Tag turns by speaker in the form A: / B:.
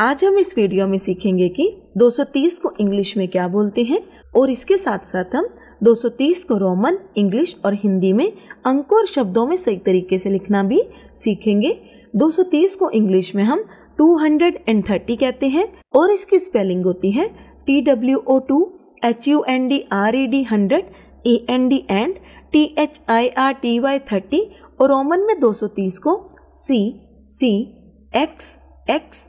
A: आज हम इस वीडियो में सीखेंगे कि 230 को इंग्लिश में क्या बोलते हैं और इसके साथ साथ हम 230 को रोमन इंग्लिश और हिंदी में अंकों और शब्दों में सही तरीके से लिखना भी सीखेंगे 230 को इंग्लिश में हम 230 कहते हैं और इसकी स्पेलिंग होती है T W O two H U N D R E D hundred A N D and T H I R T Y thirty और रोमन में 230 को सी सी एक्स एक्स